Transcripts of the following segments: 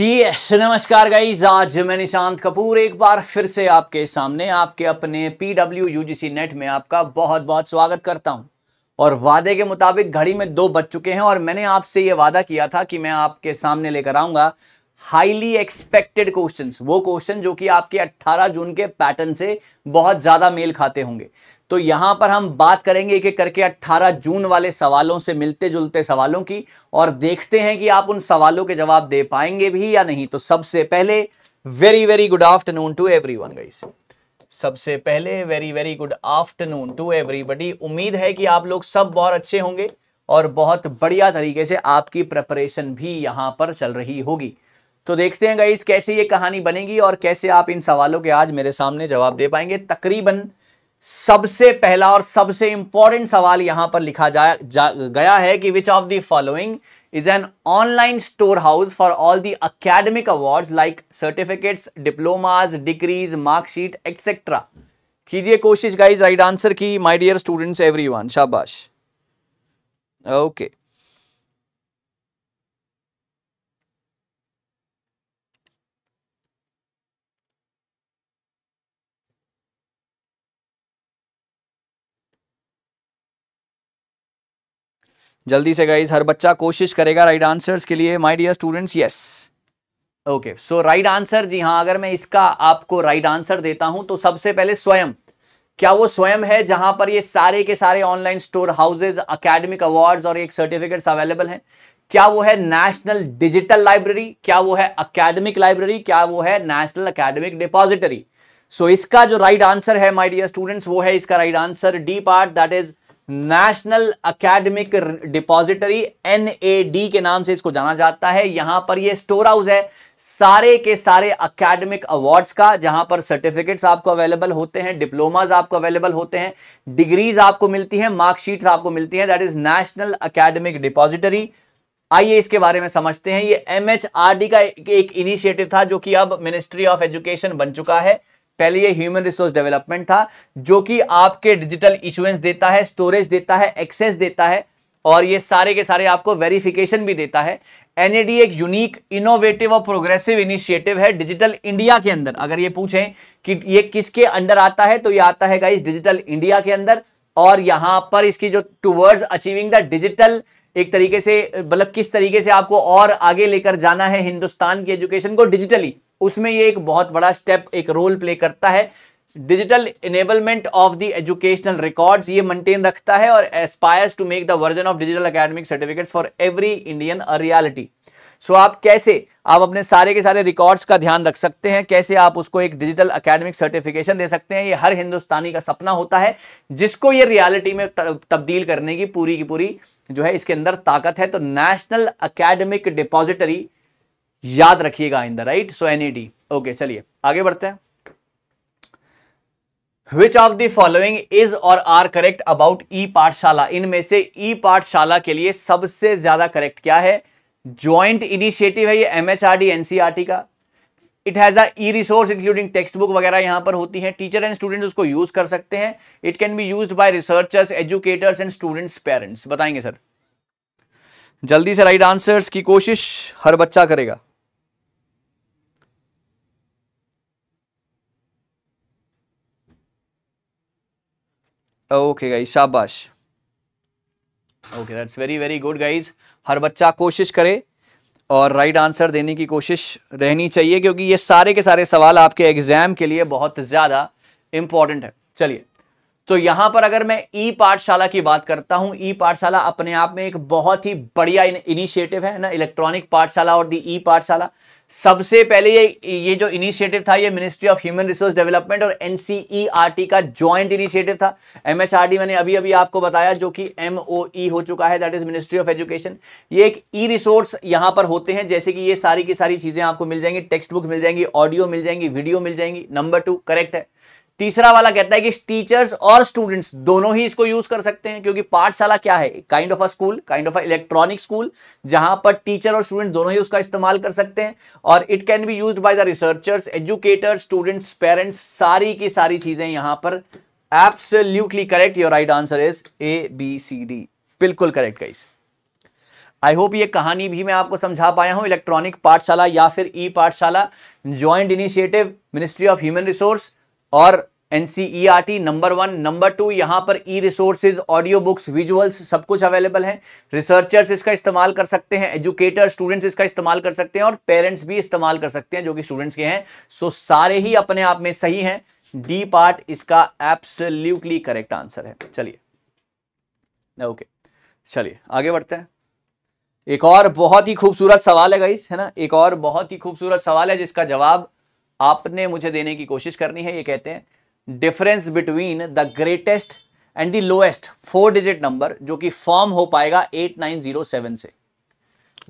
Yes नमस्कार guys आज मैं निशांत कपूर एक बार फिर से आपके सामने आपके अपने PW UGC U G C NET में आपका बहुत बहुत स्वागत करता हूं और वादे के मुताबिक घड़ी में दो बज चुके हैं और मैंने आपसे ये वादा किया था कि मैं आपके सामने लेकर आऊंगा हाईली एक्सपेक्टेड क्वेश्चन वो क्वेश्चन जो कि आपके 18 जून के पैटर्न से बहुत ज़्यादा मेल खाते होंगे तो यहां पर हम बात करेंगे एक एक करके 18 जून वाले सवालों से मिलते जुलते सवालों की और देखते हैं कि आप उन सवालों के जवाब दे पाएंगे भी या नहीं तो सबसे पहले very very good afternoon to every one सबसे पहले very very good afternoon to everybody उम्मीद है कि आप लोग सब बहुत अच्छे होंगे और बहुत बढ़िया तरीके से आपकी प्रिपरेशन भी यहां पर चल रही होगी तो देखते हैं गाइस कैसे ये कहानी बनेगी और कैसे आप इन सवालों के आज मेरे सामने जवाब दे पाएंगे तकरीबन सबसे पहला और सबसे इंपॉर्टेंट सवाल यहां पर लिखा जा, जा गया है कि which of the following is an online store house for all the academic awards like certificates diplomas degrees marksheet etcetera कीजिए कोशिश गाइज राइट आंसर की माय डियर स्टूडेंट्स एवरीवन शाबाश ओके okay. जल्दी से गाइज हर बच्चा कोशिश करेगा राइट आंसर्स के लिए my dear students yes okay so right answer जी हाँ अगर मैं इसका आपको राइट right आंसर देता हूं तो सबसे पहले स्वयं क्या वो स्वयं है जहां पर ये सारे के सारे online store houses academic awards और एक सर्टिफिकेट्स अवेलेबल हैं क्या वो है नेशनल डिजिटल लाइब्रेरी क्या वो है अकेडमिक लाइब्रेरी क्या वो है नेशनल अकेडमिक डिपॉजिटरी सो इसका जो राइट right आंसर है माय डियर स्टूडेंट्स वो है इसका right answer D part that is national academic depository NAD के नाम से इसको जाना जाता है यहां पर ये स्टोर हाउस है सारे के सारे अकेडमिक अवार्ड्स का जहां पर सर्टिफिकेट्स आपको अवेलेबल होते हैं डिप्लोमाज आपको अवेलेबल होते हैं डिग्रीज आपको मिलती हैं मार्कशीट्स आपको मिलती हैं that is national academic depository आइए इसके बारे में समझते हैं ये डी का एक इनिशिएटिव था जो कि अब मिनिस्ट्री ऑफ एजुकेशन बन चुका है पहले ये ह्यूमन रिसोर्स डेवलपमेंट था जो कि आपके डिजिटल इशुएंस देता है स्टोरेज देता है एक्सेस देता है और ये सारे के सारे आपको वेरिफिकेशन भी देता है एनएडी एक यूनिक इनोवेटिव और प्रोग्रेसिव इनिशिएटिव है डिजिटल इंडिया के अंदर अगर ये पूछें कि ये किसके अंडर आता है तो ये आता है गाइस डिजिटल इंडिया के अंदर और यहाँ पर इसकी जो टूवर्ड्स अचीविंग द डिजिटल एक तरीके से मतलब किस तरीके से आपको और आगे लेकर जाना है हिंदुस्तान की एजुकेशन को डिजिटली उसमें ये एक बहुत बड़ा स्टेप एक रोल प्ले करता है digital enablement of the educational records ये मेंटेन रखता है और aspires to make the version of digital academic certificates for every Indian a reality so आप कैसे आप अपने सारे के सारे रिकॉर्ड्स का ध्यान रख सकते हैं कैसे आप उसको एक डिजिटल अकेडमिक सर्टिफिकेशन दे सकते हैं ये हर हिंदुस्तानी का सपना होता है जिसको ये रियलिटी में तब्दील करने की पूरी की पूरी जो है इसके अंदर ताकत है तो नेशनल अकेडमिक डिपॉजिटरी याद रखिएगा in the right so NED okay चलिए आगे बढ़ते हैं which of the following is or are correct about e Pathshala इनमें से ई e पाठशाला के लिए सबसे ज्यादा करेक्ट क्या है ज्वाइंट इनिशिएटिव है ये डी एनसीआरटी e का it has a e resource including text book वगैरह यहां पर होती है टीचर एंड स्टूडेंट उसको यूज कर सकते हैं it can be use by researchers educators and students parents बताएंगे सर जल्दी से राइट आंसर्स की कोशिश हर बच्चा करेगा ओके गाइस शाबाश okay that's very very good guys हर बच्चा कोशिश करे और राइट right आंसर देने की कोशिश रहनी चाहिए क्योंकि ये सारे के सारे सवाल आपके एग्जाम के लिए बहुत ज़्यादा इंपॉर्टेंट है चलिए तो यहां पर अगर मैं ई पाठशाला की बात करता हूँ ई पाठशाला अपने आप में एक बहुत ही बढ़िया इनिशिएटिव है ना इलेक्ट्रॉनिक पाठशाला और दी ई पाठशाला सबसे पहले ये ये जो इनिशिएटिव था ये ministry of human resource development और एनसीईआरटी e का जॉइंट इनिशिएटिव था एमएचआरडी मैंने अभी अभी आपको बताया जो कि एमओई e हो चुका है that is ministry of education ये एक ई रिसोर्स यहाँ पर होते हैं जैसे कि ये सारी की सारी चीज़ें आपको मिल जाएंगी टेक्स्ट बुक मिल जाएंगी ऑडियो मिल जाएंगी वीडियो मिल जाएंगी नंबर टू करेक्ट है तीसरा वाला कहता है कि टीचर्स और स्टूडेंट्स दोनों ही इसको यूज कर सकते हैं क्योंकि पाठशाला क्या है kind of a school kind of a electronic school जहां पर टीचर और स्टूडेंट दोनों ही उसका इस्तेमाल कर सकते हैं और it can be used by the researchers educators students parents सारी की सारी चीजें यहां पर absolutely correct your right answer is A B C D बिल्कुल करेक्ट गाइस आई होप ये कहानी भी मैं आपको समझा पाया हूं इलेक्ट्रॉनिक पाठशाला या फिर e Pathshala joint initiative ministry of human resource और NCERT number one number two यहां पर e resources audio books visuals सब कुछ अवेलेबल है रिसर्चर्स इसका इस्तेमाल कर सकते हैं एजुकेटर स्टूडेंट्स इसका इस्तेमाल कर सकते हैं और पेरेंट्स भी इस्तेमाल कर सकते हैं जो कि स्टूडेंट्स के हैं सो so, सारे ही अपने आप में सही हैं डी पार्ट इसका एप्सल्यूटली करेक्ट आंसर है चलिए ओके चलिए आगे बढ़ते हैं एक और बहुत ही खूबसूरत सवाल है गाइस है ना एक और बहुत ही खूबसूरत सवाल है जिसका जवाब आपने मुझे देने की कोशिश करनी है ये कहते हैं difference between the greatest and the lowest four digit number जो कि फॉर्म हो पाएगा एट नाइन जीरो सेवन से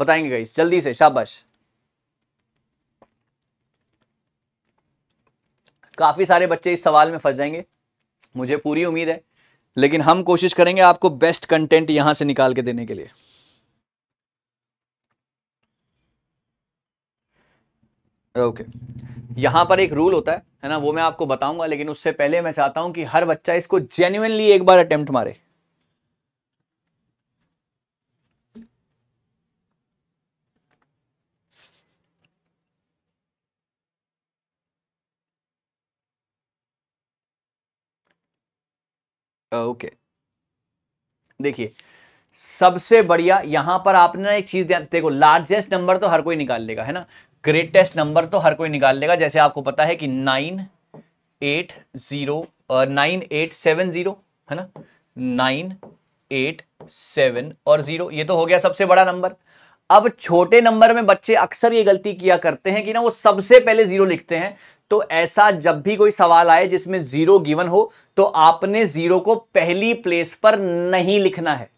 बताएंगे गाइस जल्दी से शाबाश काफ़ी सारे बच्चे इस सवाल में फंस जाएंगे मुझे पूरी उम्मीद है लेकिन हम कोशिश करेंगे आपको बेस्ट कंटेंट यहां से निकाल के देने के लिए ओके यहां पर एक रूल होता है है ना वो मैं आपको बताऊंगा लेकिन उससे पहले मैं चाहता हूं कि हर बच्चा इसको जेन्युनली एक बार अटेम्प्ट मारे ओके okay. देखिए सबसे बढ़िया यहां पर आपने एक चीज ध्यान देखो लार्जेस्ट नंबर तो हर कोई निकाल लेगा है ना ग्रेटेस्ट नंबर तो हर कोई निकाल लेगा जैसे आपको पता है कि nine eight zero nine eight seven zero है ना नाइन एट सेवन और ज़ीरो ये तो हो गया सबसे बड़ा नंबर अब छोटे नंबर में बच्चे अक्सर ये गलती किया करते हैं कि ना वो सबसे पहले ज़ीरो लिखते हैं तो ऐसा जब भी कोई सवाल आए जिसमें ज़ीरो गिवन हो तो आपने ज़ीरो को पहली प्लेस पर नहीं लिखना है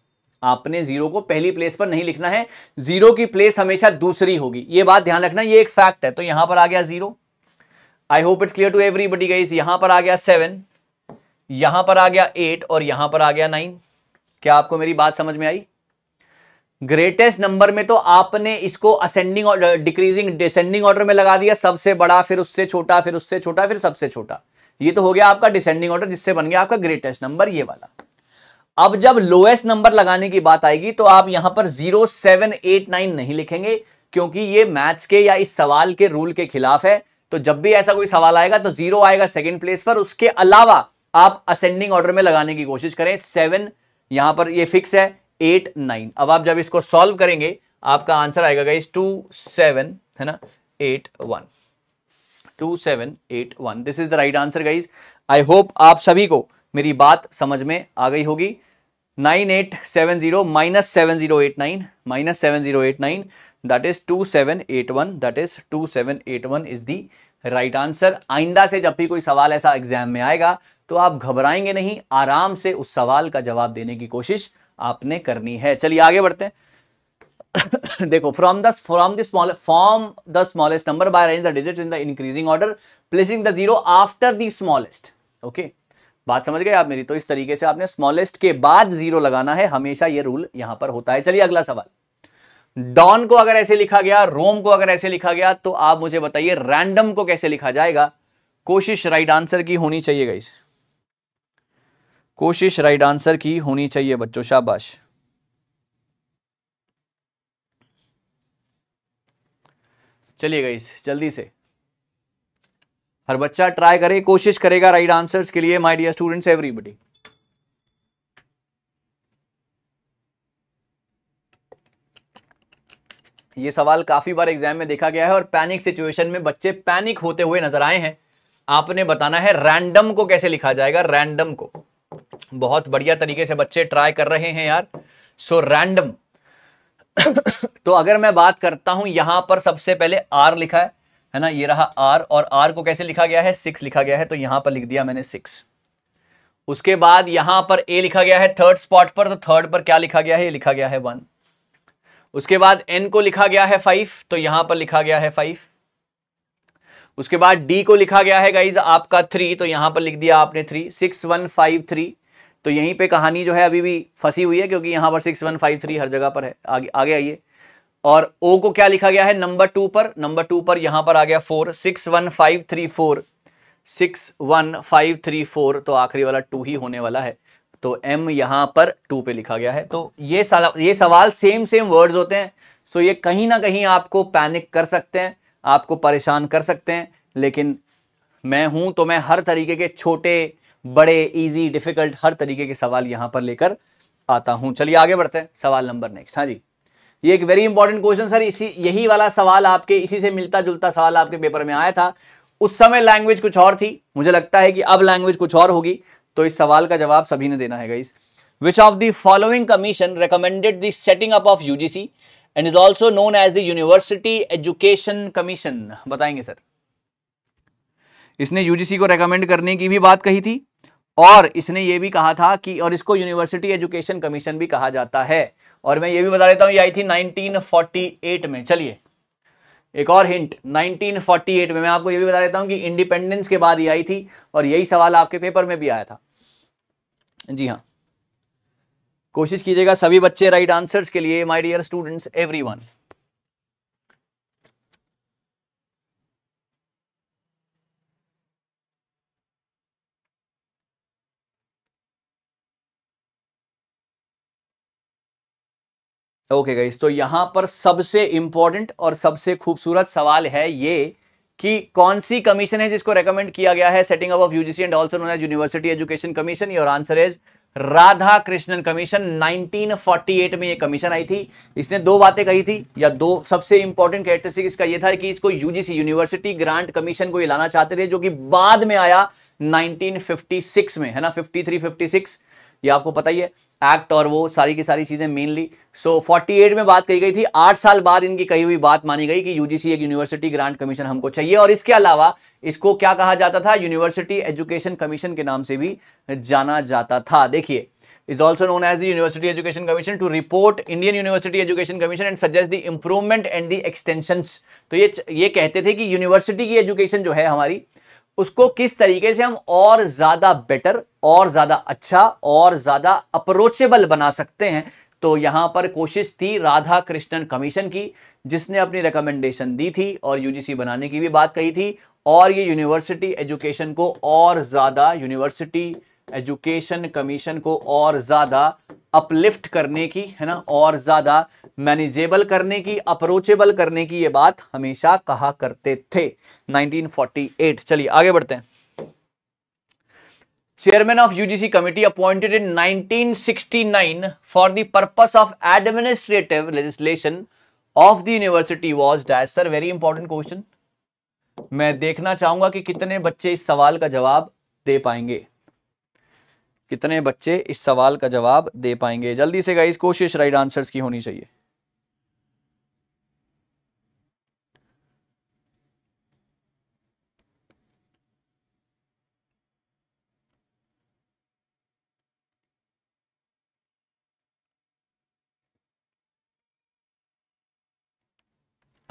आपने जीरो को पहली प्लेस पर नहीं लिखना है जीरो की प्लेस हमेशा दूसरी होगी ये बात ध्यान रखना ये एक फैक्ट है तो यहां पर आ गया zero I hope it's clear to everybody गई यहां पर आ गया सेवन यहां पर आ गया एट और यहां पर आ गया नाइन क्या आपको मेरी बात समझ में आई ग्रेटेस्ट नंबर में तो आपने इसको ascending order decreasing descending order में लगा दिया सबसे बड़ा फिर उससे छोटा फिर उससे छोटा फिर सबसे छोटा ये तो हो गया आपका डिसेंडिंग ऑर्डर जिससे बन गया आपका ग्रेटेस्ट नंबर ये वाला अब जब लोएस्ट नंबर लगाने की बात आएगी तो आप यहां पर जीरो सेवन एट नाइन नहीं लिखेंगे क्योंकि ये मैथ्स के या इस सवाल के रूल के खिलाफ है तो जब भी ऐसा कोई सवाल आएगा तो जीरो आएगा सेकंड प्लेस पर उसके अलावा आप असेंडिंग ऑर्डर में लगाने की कोशिश करें सेवन यहां पर ये फिक्स है एट नाइन अब आप जब इसको सॉल्व करेंगे आपका आंसर आएगा गाइस टू सेवन है ना eight one two seven eight one this is the right answer guys I hope आप सभी को मेरी बात समझ में आ गई होगी nine eight seven zero minus seven zero eight nine minus seven zero eight nine that is two seven eight one that is two seven eight one is the right answer आइंदा से जब भी कोई सवाल ऐसा एग्जाम में आएगा तो आप घबराएंगे नहीं आराम से उस सवाल का जवाब देने की कोशिश आपने करनी है चलिए आगे बढ़ते हैं देखो from the from the small from the smallest number by arrange the digit in the increasing order placing the zero after the smallest okay बात समझ गए आप मेरी तो इस तरीके से आपने स्मॉलेस्ट के बाद जीरो लगाना है हमेशा ये रूल यहां पर होता है चलिए अगला सवाल डॉन को अगर ऐसे लिखा गया रोम को अगर ऐसे लिखा गया तो आप मुझे बताइए रैंडम को कैसे लिखा जाएगा कोशिश राइट आंसर की होनी चाहिए गई कोशिश राइट आंसर की होनी चाहिए बच्चों शाबाश चलिए गई जल्दी से हर बच्चा ट्राई करे कोशिश करेगा राइट आंसर्स के लिए माय डियर स्टूडेंट्स एवरीबडी ये सवाल काफ़ी बार एग्जाम में देखा गया है और पैनिक सिचुएशन में बच्चे पैनिक होते हुए नजर आए हैं आपने बताना है रैंडम को कैसे लिखा जाएगा रैंडम को बहुत बढ़िया तरीके से बच्चे ट्राई कर रहे हैं यार सो so, रैंडम तो अगर मैं बात करता हूं यहां पर सबसे पहले आर लिखा है है ना ये रहा आर और आर को कैसे लिखा गया है सिक्स लिखा गया है तो यहां पर लिख दिया मैंने सिक्स उसके बाद यहां पर ए लिखा गया है थर्ड स्पॉट पर तो थर्ड पर क्या लिखा गया है ये लिखा गया है वन उसके बाद एन को लिखा गया है फाइव तो यहां पर लिखा गया है फाइव उसके बाद डी को लिखा गया है गाइज आपका थ्री तो यहां पर लिख दिया आपने three six one five three तो यहीं पे कहानी जो है अभी भी फंसी हुई है क्योंकि यहां पर सिक्स वन फाइव थ्री हर जगह पर है आगे आगे आइए और ओ को क्या लिखा गया है नंबर टू पर नंबर टू पर यहां पर आ गया four six one five three four six one five three four तो आखिरी वाला टू ही होने वाला है तो एम यहां पर टू पे लिखा गया है तो ये ये सवाल सेम सेम वर्ड्स होते हैं सो ये कहीं ना कहीं आपको पैनिक कर सकते हैं आपको परेशान कर सकते हैं लेकिन मैं हूं तो मैं हर तरीके के छोटे बड़े इजी डिफिकल्ट हर तरीके के सवाल यहां पर लेकर आता हूं चलिए आगे बढ़ते हैं सवाल नंबर नेक्स्ट हाँ जी ये एक वेरी इंपॉर्टेंट क्वेश्चन सर इसी यही वाला सवाल आपके इसी से मिलता जुलता सवाल आपके पेपर में आया था उस समय लैंग्वेज कुछ और थी मुझे लगता है कि अब लैंग्वेज कुछ और होगी तो इस सवाल का जवाब सभी ने देना है guys which of the following commission recommended the setting up of UGC and is also known as the University Education Commission बताएंगे सर इसने यूजीसी को रेकमेंड करने की भी बात कही थी और इसने ये भी कहा था कि और इसको यूनिवर्सिटी एजुकेशन कमीशन भी कहा जाता है और मैं ये भी बता देता हूँ ये आई थी 1948 में चलिए एक और हिंट 1948 में मैं आपको ये भी बता देता हूँ कि इंडिपेंडेंस के बाद ये आई थी और यही सवाल आपके पेपर में भी आया था जी हाँ कोशिश कीजिएगा सभी बच्चे राइट आंसर्स के लिए my dear students every okay okay तो यहां पर सबसे इंपॉर्टेंट और सबसे खूबसूरत सवाल है ये कि कौन सी कमीशन है जिसको रेकमेंड किया गया है setting up of UGC and also known as university education commission your answer is Radhakrishnan commission 1948 में ये कमीशन आई थी इसने दो बातें कही थी या दो सबसे इंपॉर्टेंट कैरेक्टरिस्टिक इसका ये था कि इसको यूजीसी यूनिवर्सिटी ग्रांट कमीशन को ये लाना चाहते थे जो कि बाद में आया 1956 में है ना 53 56 ये आपको पता ही है एक्ट और वो सारी की सारी चीज़ें मेनली सो so, 48 में बात कही गई थी आठ साल बाद इनकी कही हुई बात मानी गई कि यूजीसी एक यूनिवर्सिटी ग्रांट कमीशन हमको चाहिए और इसके अलावा इसको क्या कहा जाता था यूनिवर्सिटी एजुकेशन कमीशन के नाम से भी जाना जाता था देखिए is also known as the university education commission to report Indian university education commission and suggest the improvement and the extension तो ये ये कहते थे कि यूनिवर्सिटी की एजुकेशन जो है हमारी उसको किस तरीके से हम और ज़्यादा बेटर और ज़्यादा अच्छा और ज़्यादा अप्रोचेबल बना सकते हैं तो यहाँ पर कोशिश थी राधा कृष्णन कमीशन की जिसने अपनी रिकमेंडेशन दी थी और यूजीसी बनाने की भी बात कही थी और ये यूनिवर्सिटी एजुकेशन को और ज़्यादा यूनिवर्सिटी एजुकेशन कमीशन को और ज्यादा अपलिफ्ट करने की है ना और ज्यादा मैनेजेबल करने की अप्रोचेबल करने की ये बात हमेशा कहा करते थे 1948 चलिए आगे बढ़ते हैं chairman of UGC committee appointed in 1969 for the purpose of administrative legislation of the university was dash sir very important question मैं देखना चाहूंगा कि कितने बच्चे इस सवाल का जवाब दे पाएंगे कितने बच्चे इस सवाल का जवाब दे पाएंगे जल्दी से गाइस कोशिश राइट आंसर्स की होनी चाहिए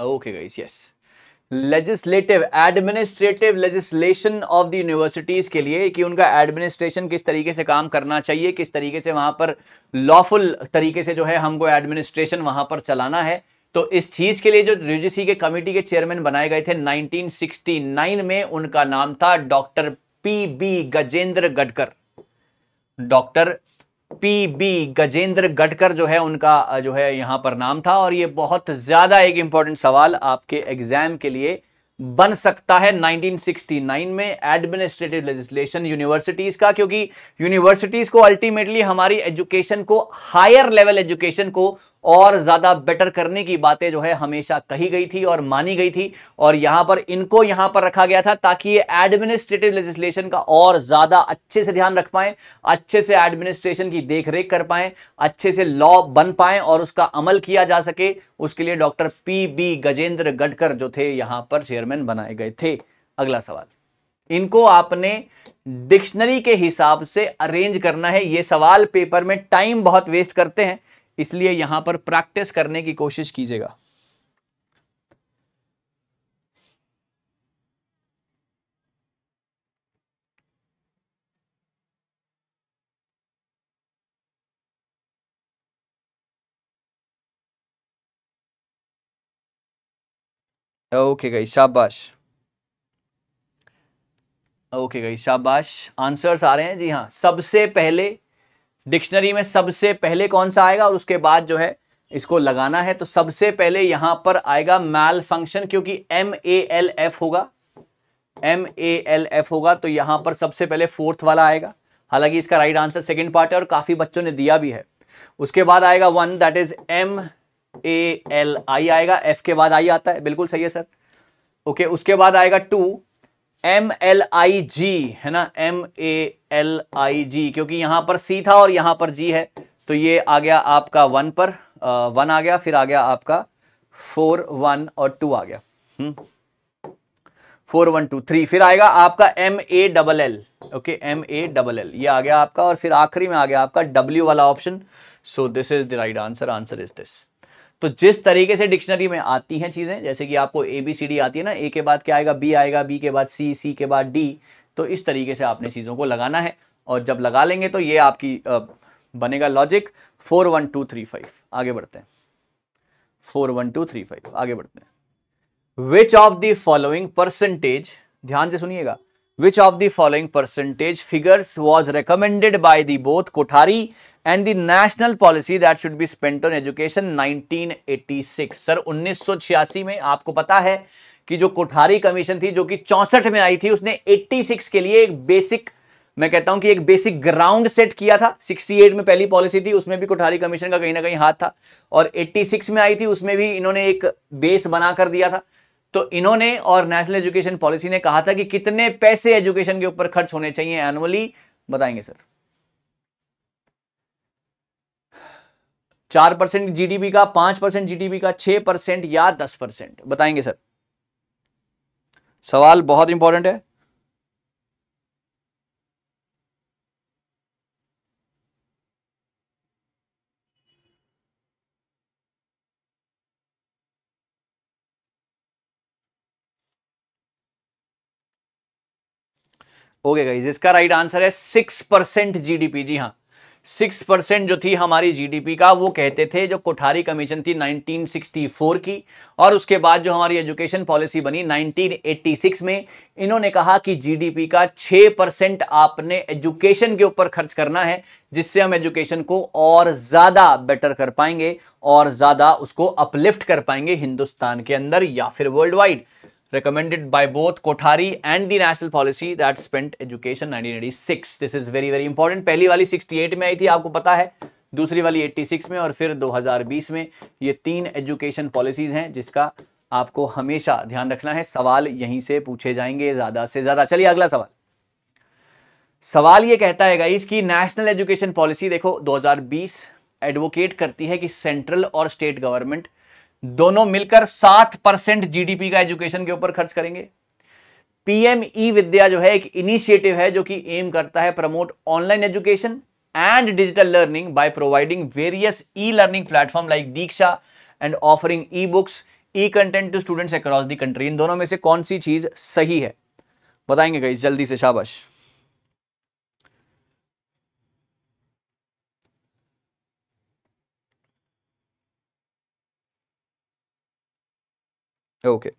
okay guys yes legislative administrative legislation of the universities के लिए कि उनका एडमिनिस्ट्रेशन किस तरीके से काम करना चाहिए किस तरीके से वहां पर लॉफुल तरीके से जो है हमको एडमिनिस्ट्रेशन वहां पर चलाना है तो इस चीज़ के लिए जो यूजीसी के कमेटी के चेयरमैन बनाए गए थे 1969 में उनका नाम था doctor P B Gajendragadkar doctor P B Gajendragadkar जो है उनका जो है यहां पर नाम था और ये बहुत ज़्यादा एक इंपॉर्टेंट सवाल आपके एग्जाम के लिए बन सकता है 1969 में एडमिनिस्ट्रेटिव लेजिस्लेशन यूनिवर्सिटीज़ का क्योंकि यूनिवर्सिटीज़ को अल्टीमेटली हमारी एजुकेशन को हायर लेवल एजुकेशन को और ज़्यादा बेटर करने की बातें जो है हमेशा कही गई थी और मानी गई थी और यहाँ पर इनको यहाँ पर रखा गया था ताकि ये एडमिनिस्ट्रेटिव लेजिस्लेशन का और ज़्यादा अच्छे से ध्यान रख पाएँ अच्छे से एडमिनिस्ट्रेशन की देख रेख कर पाएँ अच्छे से लॉ बन पाएँ और उसका अमल किया जा सके उसके लिए doctor P B Gajendragadkar जो थे यहाँ पर चेयरमैन बनाए गए थे अगला सवाल इनको आपने डिक्शनरी के हिसाब से अरेंज करना है ये सवाल पेपर में टाइम बहुत वेस्ट करते हैं इसलिए यहां पर प्रैक्टिस करने की कोशिश कीजिएगा ओके गई शाबाश ओके गई शाबाश आंसर्स आ रहे हैं जी हाँ सबसे पहले डिक्शनरी में सबसे पहले कौन सा आएगा और उसके बाद जो है इसको लगाना है तो सबसे पहले यहाँ पर आएगा मैल फंक्शन क्योंकि एम ए एल एफ होगा एम ए एल एफ होगा तो यहाँ पर सबसे पहले फोर्थ वाला आएगा हालांकि इसका राइट आंसर सेकेंड पार्ट है और काफ़ी बच्चों ने दिया भी है उसके बाद आएगा one that is M A L I आएगा एफ के बाद आई आता है बिल्कुल सही है सर ओके okay, उसके बाद आएगा two M L I G है ना एम ए एल आई जी क्योंकि यहां पर सी था और यहां पर जी है तो ये आ गया आपका वन पर आ, वन आ गया फिर आ गया आपका फोर वन और टू आ गया hmm. Four one two three फिर आएगा आपका M A double L okay M A double L ये आ गया आपका और फिर आखिरी में आ गया आपका डब्ल्यू वाला option so this is the right answer answer is this तो जिस तरीके से डिक्शनरी में आती हैं चीज़ें जैसे कि आपको ए बी सी डी आती है ना ए के बाद क्या आएगा बी आएगा बी के बाद सी सी के बाद डी तो इस तरीके से आपने चीज़ों को लगाना है और जब लगा लेंगे तो ये आपकी बनेगा logic four one two three five आगे बढ़ते हैं four one two three five आगे बढ़ते हैं which of the following percentage ध्यान से सुनिएगा which of the following percentage figures was recommended by the both Kothari and the national policy that should be spent on education 1986 sir 1986 में आपको पता है कि जो कोठारी कमीशन थी जो कि चौसठ में आई थी उसने 86 के लिए एक बेसिक मैं कहता हूं कि एक बेसिक ग्राउंड सेट किया था 68 में पहली पॉलिसी थी उसमें भी कोठारी कमीशन का कहीं ना कहीं हाथ था और 86 में आई थी उसमें भी इन्होंने एक बेस बना कर दिया था तो इन्होंने और नेशनल एजुकेशन पॉलिसी ने कहा था कि कितने पैसे एजुकेशन के ऊपर खर्च होने चाहिए एनुअली बताएंगे सर चार परसेंट जीडीपी का पांच परसेंट जीडीपी का छह परसेंट या दस परसेंट बताएंगे सर सवाल बहुत इंपॉर्टेंट है ओके गाइज इसका राइट आंसर है सिक्स परसेंट जीडीपी जी हाँ सिक्स परसेंट जो थी हमारी जीडीपी का वो कहते थे जो कोठारी कमीशन थी 1964 की और उसके बाद जो हमारी एजुकेशन पॉलिसी बनी 1986 में इन्होंने कहा कि जीडीपी का छह परसेंट आपने एजुकेशन के ऊपर खर्च करना है जिससे हम एजुकेशन को और ज़्यादा बेटर कर पाएंगे और ज़्यादा उसको अपलिफ्ट कर पाएंगे हिंदुस्तान के अंदर या फिर world wide recommended by both Kothari and the national policy that spent education 1986. This is very very important. पहली वाली 68 में आई थी आपको पता है दूसरी वाली 86 में और फिर 2020 में ये तीन एजुकेशन पॉलिसीज हैं जिसका आपको हमेशा ध्यान रखना है सवाल यहीं से पूछे जाएंगे ज्यादा से ज्यादा चलिए अगला सवाल सवाल ये कहता है गाइस कि नेशनल एजुकेशन पॉलिसी देखो 2020 एडवोकेट करती है कि सेंट्रल और स्टेट गवर्नमेंट दोनों मिलकर सात परसेंट जीडीपी का एजुकेशन के ऊपर खर्च करेंगे पीएम ई e विद्या जो है एक इनिशिएटिव है जो कि एम करता है promote online education and digital learning by providing various e learning platform like Diksha and offering e books e content to students across the country इन दोनों में से कौन सी चीज सही है बताएंगे कहीं जल्दी से शाबाश ओके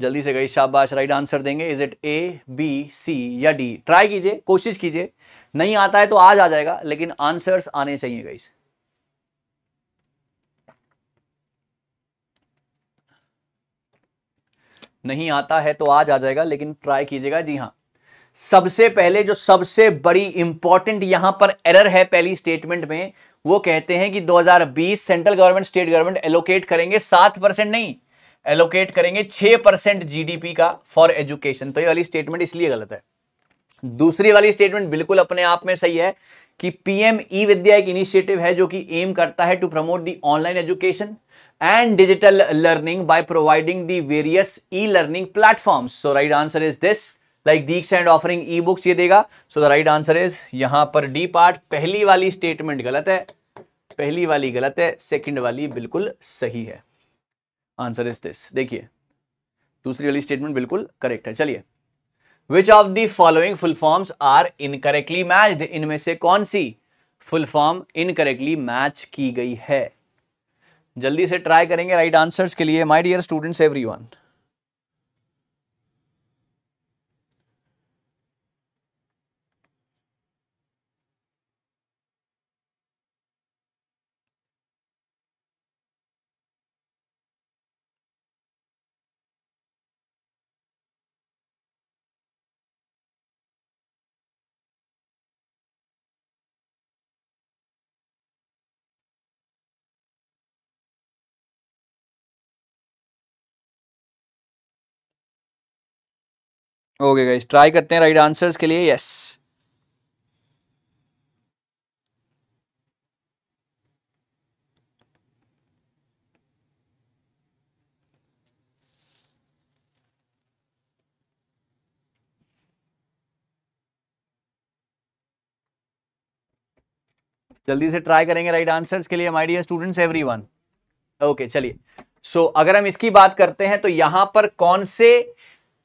जल्दी से गई शाबाश राइट आंसर देंगे is it A B C या डी ट्राई कीजिए कोशिश कीजिए नहीं आता है तो आज आ जाएगा लेकिन आंसर्स आने चाहिए गाइस नहीं आता है तो आज आ जाएगा लेकिन ट्राई कीजिएगा जी हाँ सबसे पहले जो सबसे बड़ी इंपॉर्टेंट यहां पर एरर है पहली स्टेटमेंट में वो कहते हैं कि 2020 central government state government allocate करेंगे सात परसेंट नहीं एलोकेट करेंगे छह परसेंट जीडीपी का फॉर एजुकेशन तो ये वाली स्टेटमेंट इसलिए गलत है दूसरी वाली स्टेटमेंट बिल्कुल अपने आप में सही है कि पीएम ई विद्या एक इनिशिएटिव है जो कि एम करता है to promote the online education and digital learning by providing the various e learning platform so right answer is this like Diksha and offering e books ये देगा so the right answer is यहां पर D part पहली वाली statement गलत है पहली वाली गलत है सेकेंड वाली बिल्कुल सही है आंसर इज दिस देखिए दूसरी वाली स्टेटमेंट बिल्कुल करेक्ट है चलिए which of the following full forms are incorrectly matched इनमें से कौन सी फुल फॉर्म इनकरेक्टली मैच की गई है जल्दी से ट्राई करेंगे राइट right आंसर्स के लिए my dear students everyone okay guys try करते हैं राइट आंसर्स के लिए यस जल्दी से ट्राई करेंगे राइट आंसर्स के लिए my dear students everyone okay चलिए सो अगर हम इसकी बात करते हैं तो यहां पर कौन से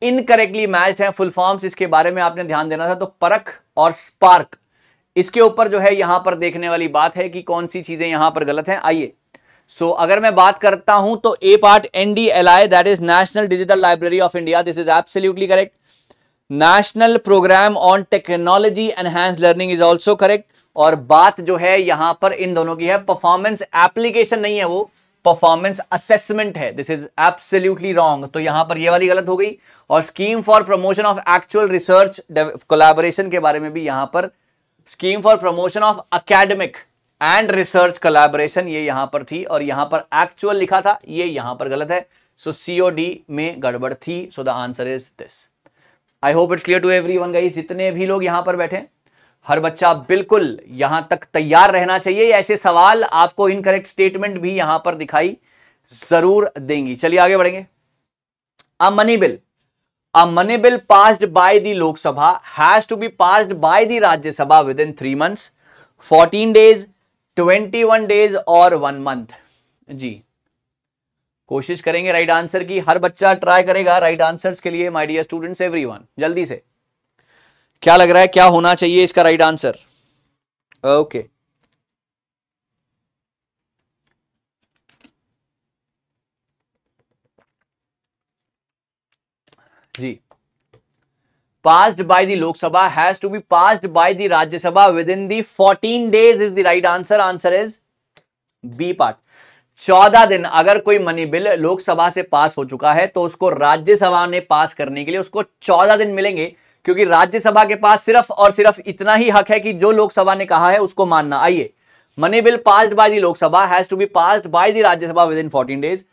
इनकरेक्टली मैच है फुल फॉर्म्स इसके बारे में आपने ध्यान देना था तो परख और स्पार्क इसके ऊपर जो है यहां पर देखने वाली बात है कि कौन सी चीजें यहां पर गलत हैं आइए सो so, अगर मैं बात करता हूं तो A part N D L I that is national digital library of India this is absolutely correct national programme on technology enhance learning is also correct और बात जो है यहां पर इन दोनों की है परफॉर्मेंस एप्लीकेशन नहीं है वो परफॉर्मेंस असेसमेंट है दिस इज एब्सोल्युटली रॉन्ग तो यहां पर ये वाली गलत हो गई और scheme for promotion of actual research collaboration के बारे में भी यहां पर scheme for promotion of academic and research collaboration ये यहां पर थी और यहां पर एक्चुअल लिखा था ये यहां पर गलत है सो सीओ डी में गड़बड़ थी so the answer is this I hope it's clear to every everyone जितने भी लोग यहां पर बैठे हर बच्चा बिल्कुल यहां तक तैयार रहना चाहिए ऐसे सवाल आपको इनकरेक्ट स्टेटमेंट भी यहां पर दिखाई जरूर देंगी चलिए आगे बढ़ेंगे a money bill a money bill passed by the Lok Sabha has to be passed by the Rajya Sabha within three months fourteen days twenty one days और वन मंथ जी कोशिश करेंगे राइट right आंसर की हर बच्चा ट्राई करेगा राइट right आंसर्स के लिए my dear students everyone जल्दी से क्या लग रहा है क्या होना चाहिए इसका राइट आंसर ओके जी passed by the Lok Sabha has to be passed by the Rajya Sabha within the fourteen days is the right answer answer is B part चौदह दिन अगर कोई मनी बिल लोकसभा से पास हो चुका है तो उसको राज्यसभा ने पास करने के लिए उसको चौदह दिन मिलेंगे क्योंकि राज्यसभा के पास सिर्फ और सिर्फ इतना ही हक है कि जो लोकसभा ने कहा है उसको मानना आइए money bill pass by the Lok Sabha has to be pass by the Rajya Sabha within fourteen days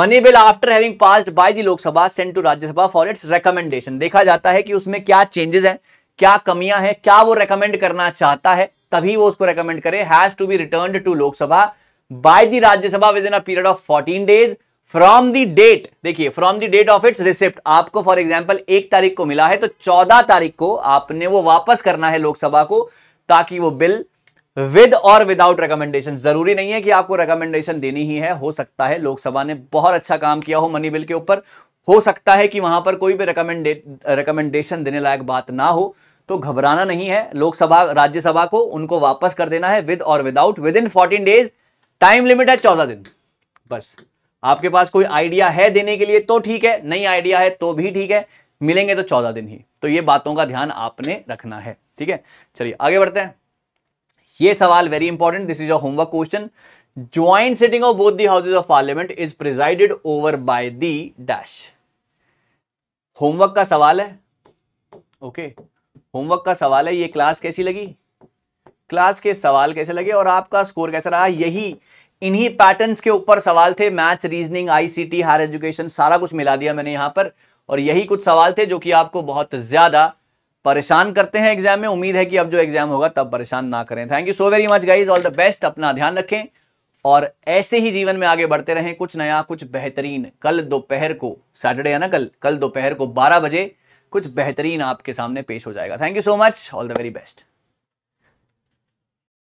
money bill after having pass by the Lok Sabha send to Rajya Sabha for its recommendation देखा जाता है कि उसमें क्या चेंजेस हैं क्या कमियां हैं क्या वो रेकमेंड करना चाहता है तभी वो उसको रेकमेंड करे has to be return to Lok Sabha by the Rajya Sabha within a period of 14 days from the date देखिए from the date of its receipt आपको फॉर एग्जाम्पल एक तारीख को मिला है तो चौदह तारीख को आपने वो वापस करना है लोकसभा को ताकि वो बिल विद और विदाउट रिकमेंडेशन जरूरी नहीं है कि आपको रिकमेंडेशन देनी ही है हो सकता है लोकसभा ने बहुत अच्छा काम किया हो मनी बिल के ऊपर हो सकता है कि वहां पर कोई भी रिकमेंडे रिकमेंडेशन देने लायक बात ना हो तो घबराना नहीं है लोकसभा राज्यसभा को उनको वापस कर देना है विद और without within fourteen days time limit है चौदह दिन बस आपके पास कोई आइडिया है देने के लिए तो ठीक है नहीं आइडिया है तो भी ठीक है मिलेंगे तो चौदह दिन ही तो ये बातों का ध्यान आपने रखना है ठीक है चलिए आगे बढ़ते हैं ये सवाल very important this is a homework question joint sitting of both the houses of parliament is presided over by the dash homework का सवाल है ओके okay. होमवर्क का सवाल है ये क्लास कैसी लगी क्लास के सवाल कैसे लगे और आपका स्कोर कैसा रहा यही इन्हीं पैटर्न्स के ऊपर सवाल थे maths reasoning ICT higher education सारा कुछ मिला दिया मैंने यहां पर और यही कुछ सवाल थे जो कि आपको बहुत ज़्यादा परेशान करते हैं एग्जाम में उम्मीद है कि अब जो एग्जाम होगा तब परेशान ना करें thank you so very much guys all the best अपना ध्यान रखें और ऐसे ही जीवन में आगे बढ़ते रहें कुछ नया कुछ बेहतरीन कल दोपहर को सैटरडे है ना कल कल दोपहर को बारह बजे कुछ बेहतरीन आपके सामने पेश हो जाएगा thank you so much all the very best